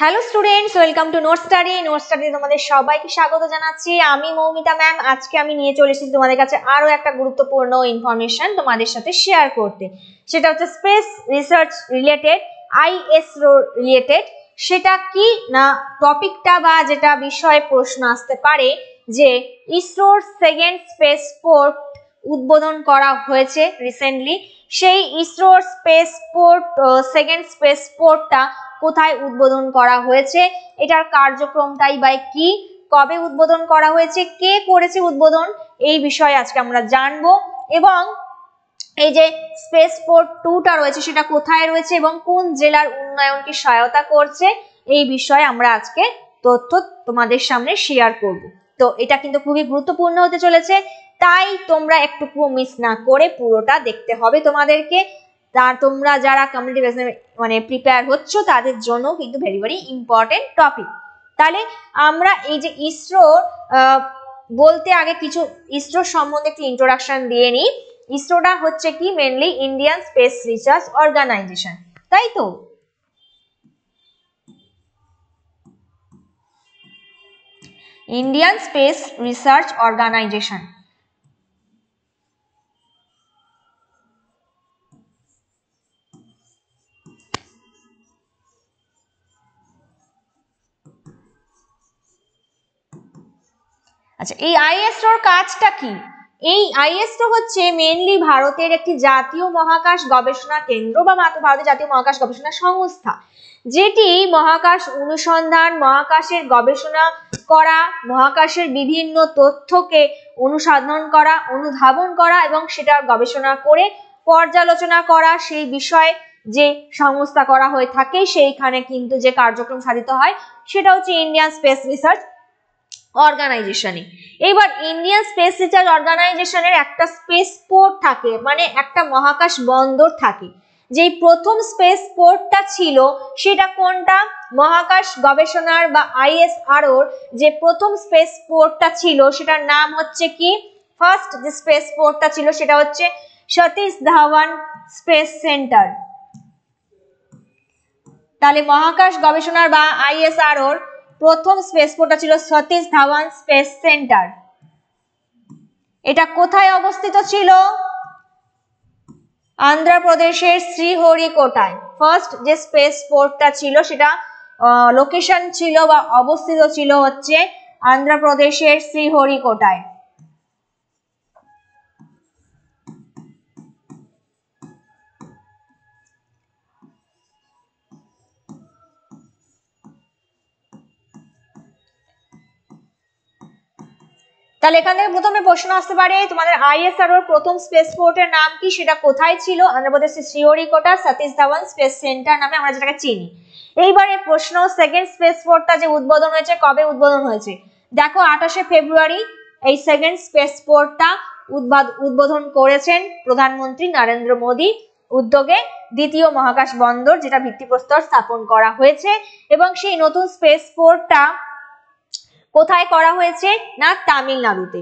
hello students welcome to note study note study তোমাদের সবাইকে স্বাগত জানাচ্ছি আমি মৌমিতা ম্যাম আজকে আমি নিয়ে চলে এসেছি তোমাদের কাছে আরও একটা গুরুত্বপূর্ণ ইনফরমেশন তোমাদের সাথে শেয়ার করতে সেটা হচ্ছে space research related ISRO related সেটা কি না টপিকটা বা যেটা বিষয়ে প্রশ্ন আসতে পারে যে ইসরোর সেকেন্ড স্পেস ফোর উদ্বোধন করা হয়েছে রিসেন্টলি সেই ইসরোর পোর্ট সেকেন্ড স্পেস পোর্টটা কোথায় উদ্বোধন করা হয়েছে এটার কার্যক্রমটাই বা কি কবে উদ্বোধন করা হয়েছে কে করেছে উদ্বোধন এই বিষয়ে আজকে আমরা জানবো এবং এই যে স্পেস পোর্ট টুটা রয়েছে সেটা কোথায় রয়েছে এবং কোন জেলার উন্নয়নকে সহায়তা করছে এই বিষয়ে আমরা আজকে তথ্য তোমাদের সামনে শেয়ার করব তো এটা কিন্তু খুবই গুরুত্বপূর্ণ হতে চলেছে তাই তোমরা একটুকুও মিস না করে পুরোটা দেখতে হবে তোমাদেরকে তা তোমরা যারা কমিউনিটি মানে প্রিপেয়ার হচ্ছ তাদের জন্য কিন্তু ভেরি ভেরি ইম্পর্টেন্ট টপিক তাহলে আমরা এই যে ইসরো বলতে আগে কিছু ইসরো সম্বন্ধে একটু ইন্ট্রোডাকশন দিয়ে নিই ইসরোটা হচ্ছে কি mainly Indian space research organisation তাই তো ইন্ডিয়ান স্পেস রিসার্চ অর্গানাইজেশন আচ্ছা এই আইএসরোর কাজটা কি এই আইএসরো হচ্ছে মেইনলি ভারতের একটি জাতীয় মহাকাশ গবেষণা কেন্দ্র বা মাত্র ভারতের জাতীয় মহাকাশ গবেষণা সংস্থা যেটি মহাকাশ অনুসন্ধান মহাকাশের গবেষণা করা মহাকাশের বিভিন্ন তথ্যকে অনুসন্ধান করা অনুধাবন করা এবং সেটা গবেষণা করে পর্যালোচনা করা সেই বিষয়ে যে সংস্থা করা হয়ে থাকে সেইখানে কিন্তু যে কার্যক্রম সাধিত হয় সেটা হচ্ছে ইন্ডিয়ান স্পেস রিসার্চ অর্গানাইজেশনে এবার ইন্ডিয়ান স্পেস রিসার্চ অর্গানাইজেশনের একটা স্পেস পোর্ট থাকে মানে একটা মহাকাশ বন্দর থাকে যেই প্রথম স্পেস পোর্টটা ছিল সেটা কোনটা মহাকাশ গবেষণার বা আইএসআরওর যে প্রথম স্পেস পোর্টটা ছিল সেটার নাম হচ্ছে কি ফার্স্ট যে স্পেস পোর্টটা ছিল সেটা হচ্ছে সতীশ ধাওয়ান স্পেস সেন্টার তাহলে মহাকাশ গবেষণার বা আইএসআরওর প্রথম স্পেসপোর্টটা ছিল সতীশ ধাওয়ান স্পেস সেন্টার এটা কোথায় অবস্থিত ছিল আন্ধ্রপ্রদেশের শ্রীহরিকোটায় ফার্স্ট যে স্পেসপোর্টটা ছিল সেটা লোকেশন ছিল বা অবস্থিত ছিল হচ্ছে আন্ধ্রপ্রদেশের শ্রীহরিকোটায় তাহলে এখান থেকে প্রথমে প্রশ্ন আসতে পারে তোমাদের আইএসআরওর প্রথম স্পেস পোর্টের নাম কি সেটা কোথায় ছিল আন্ধ্রপ্রদেশ শ্রীহরিকোটা সতীশ ধাওয়ান স্পেস সেন্টার নামে আমরা যেটাকে চিনি এইবারে প্রশ্ন সেকেন্ড স্পেস পোর্টটা যে উদ্বোধন হয়েছে কবে উদ্বোধন হয়েছে দেখো আঠাশে ফেব্রুয়ারি এই সেকেন্ড স্পেস পোর্টটা উদ্বোধন করেছেন প্রধানমন্ত্রী নরেন্দ্র মোদী উদ্যোগে দ্বিতীয় মহাকাশ বন্দর যেটা ভিত্তিপ্রস্তর স্থাপন করা হয়েছে এবং সেই নতুন স্পেস পোর্টটা কোথায় করা হয়েছে না তামিলনাড়ুতে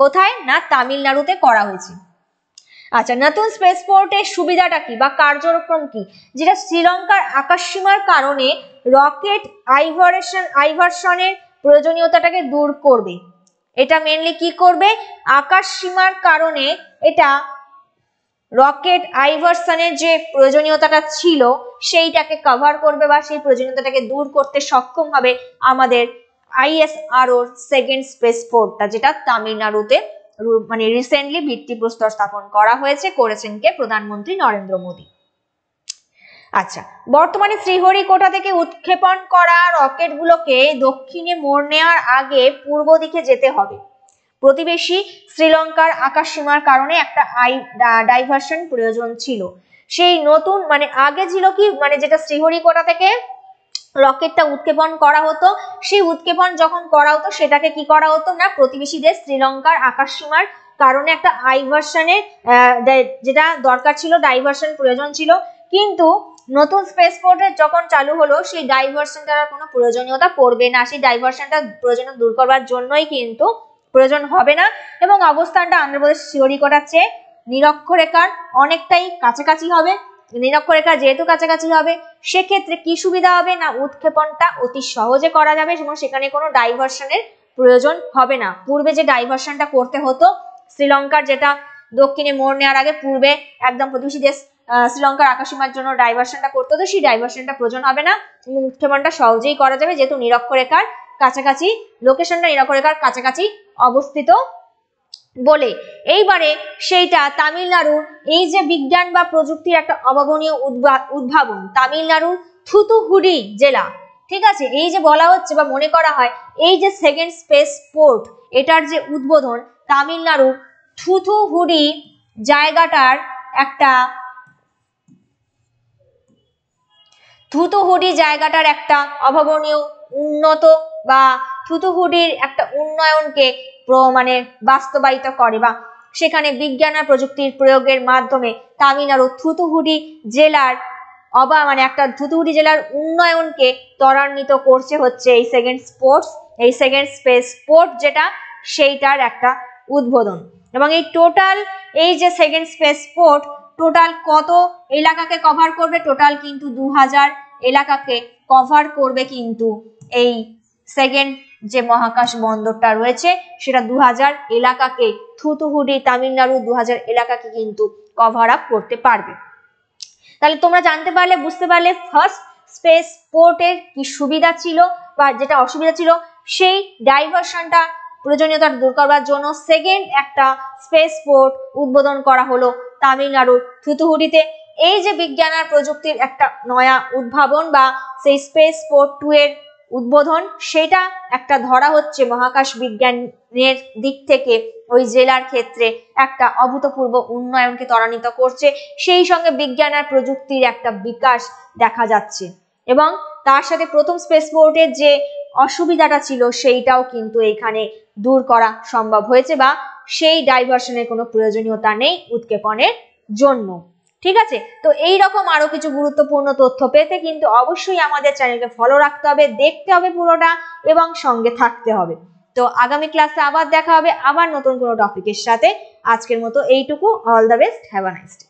কোথায় না তামিলনাড়ুতে করা হয়েছে আচ্ছা নতুন স্পেসপোর্টের সুবিধাটা কি বা কার্যক্রম কি যেটা শ্রীলঙ্কার আকাশসীমার কারণে রকেট আইভারেশন আইভারশনের প্রয়োজনীয়তাটাকে দূর করবে এটা মেনলি কি করবে আকাশ সীমার কারণে এটা রকেট আইভারসনের যে প্রয়োজনীয়তাটা ছিল সেইটাকে কভার করবে বা সেই প্রয়োজনীয়তাটাকে দূর করতে সক্ষম হবে আমাদের আইএসআরওর সেকেন্ড স্পেস ফোর্টটা যেটা তামিলনাড়ুতে মানে রিসেন্টলি ভিত্তিপ্রস্তর স্থাপন করা হয়েছে করেছেন কে প্রধানমন্ত্রী নরেন্দ্র মোদী আচ্ছা বর্তমানে শ্রীহরিকোটা থেকে উৎক্ষেপণ করা রকেটগুলোকে দক্ষিণে মোড় নেওয়ার আগে পূর্ব দিকে যেতে হবে প্রতিবেশী শ্রীলঙ্কার আকাশ সীমার কারণে একটা আই ডাইভার্সন প্রয়োজন ছিল সেই নতুন মানে আগে ছিল কি মানে যেটা শ্রীহরিকোটা থেকে রকেটটা উৎক্ষেপণ করা হতো সেই উৎক্ষেপণ যখন করা হতো সেটাকে কি করা হতো না প্রতিবেশী দেশ শ্রীলঙ্কার আকাশসীমার কারণে একটা আইভার্সনের যেটা দরকার ছিল ডাইভার্সন প্রয়োজন ছিল কিন্তু নতুন স্পেস পোর্টের যখন চালু হলো সেই ডাইভার্সনটার কোনো প্রয়োজনীয়তা পড়বে না সেই ডাইভার্সনটা প্রয়োজন দূর করবার জন্যই কিন্তু প্রয়োজন হবে না এবং অবস্থানটা আন্ধ্রপ্রদেশ শিওরিকোটার চেয়ে নিরক্ষরেখার অনেকটাই কাছাকাছি হবে নিরক্ষরেখা যেহেতু কাছাকাছি হবে সেক্ষেত্রে কি সুবিধা হবে না উৎক্ষেপণটা অতি সহজে করা যাবে এবং সেখানে কোনো ডাইভার্সনের প্রয়োজন হবে না পূর্বে যে ডাইভার্সনটা করতে হতো শ্রীলঙ্কার যেটা দক্ষিণে মোড় নেওয়ার আগে পূর্বে একদম প্রতিবেশী দেশ শ্রীলঙ্কার আকাশীমার জন্য ডাইভার্সনটা করতে হতো সেই ডাইভার্সনটা প্রয়োজন হবে না উৎক্ষেপণটা সহজেই করা যাবে যেহেতু নিরক্ষরেখার কাছাকাছি লোকেশনটা নিরক্ষরেখার কাছাকাছি অবস্থিত বলে এইবারে সেইটা তামিলনাড়ুর এই যে বিজ্ঞান বা প্রযুক্তির একটা অভাবনীয় উদ্ভাবন তামিলনাড়ুর থুতুহুড়ি জেলা ঠিক আছে এই যে বলা হচ্ছে বা মনে করা হয় এই যে সেকেন্ড স্পেস পোর্ট এটার যে উদ্বোধন তামিলনাড়ুর থুথুহুড়ি জায়গাটার একটা থুতুহুড়ি জায়গাটার একটা অভাবনীয় উন্নত বা হুডুহুডির একটা উন্নয়নকে মানে বাস্তবায়িত করে বা সেখানে বিজ্ঞান আর প্রযুক্তির প্রয়োগের মাধ্যমে তামিলনাড়ু থুতুহুডি জেলার অবা মানে একটা ধুতুহুডি জেলার উন্নয়নকে ত্বরান্বিত করছে হচ্ছে এই সেকেন্ড স্পোর্টস এই সেকেন্ড স্পেস স্পোর্ট যেটা সেইটার একটা উদ্বোধন এবং এই টোটাল এই যে সেকেন্ড স্পেস স্পোর্ট টোটাল কত এলাকাকে কভার করবে টোটাল কিন্তু দু এলাকাকে কভার করবে কিন্তু এই সেকেন্ড যে মহাকাশ বন্দরটা রয়েছে সেটা দু এলাকাকে থুতুহুডি তামিলনাড়ু দু এলাকাকে কিন্তু কভার আপ করতে পারবে তাহলে তোমরা জানতে পারলে বুঝতে পারলে ফার্স্ট স্পেস পোর্টের কি সুবিধা ছিল বা যেটা অসুবিধা ছিল সেই ডাইভারশনটা প্রয়োজনীয়তা দূর করবার জন্য সেকেন্ড একটা স্পেস পোর্ট উদ্বোধন করা হলো তামিলনাড়ুর থুতুহুডিতে এই যে বিজ্ঞান আর প্রযুক্তির একটা নয়া উদ্ভাবন বা সেই স্পেস পোর্ট টু এর উদ্বোধন সেটা একটা ধরা হচ্ছে মহাকাশ বিজ্ঞানের দিক থেকে ওই জেলার ক্ষেত্রে একটা অভূতপূর্ব উন্নয়নকে ত্বরান্বিত করছে সেই সঙ্গে বিজ্ঞান আর প্রযুক্তির একটা বিকাশ দেখা যাচ্ছে এবং তার সাথে প্রথম স্পেসপোর্টের যে অসুবিধাটা ছিল সেইটাও কিন্তু এখানে দূর করা সম্ভব হয়েছে বা সেই ডাইভার্সনের কোনো প্রয়োজনীয়তা নেই উৎক্ষেপণের জন্য ঠিক আছে তো এই রকম আরো কিছু গুরুত্বপূর্ণ তথ্য পেতে কিন্তু অবশ্যই আমাদের চ্যানেলকে ফলো রাখতে হবে দেখতে হবে পুরোটা এবং সঙ্গে থাকতে হবে তো আগামী ক্লাসে আবার দেখা হবে আবার নতুন কোনো টপিকের সাথে আজকের মতো এইটুকু all the best have a nice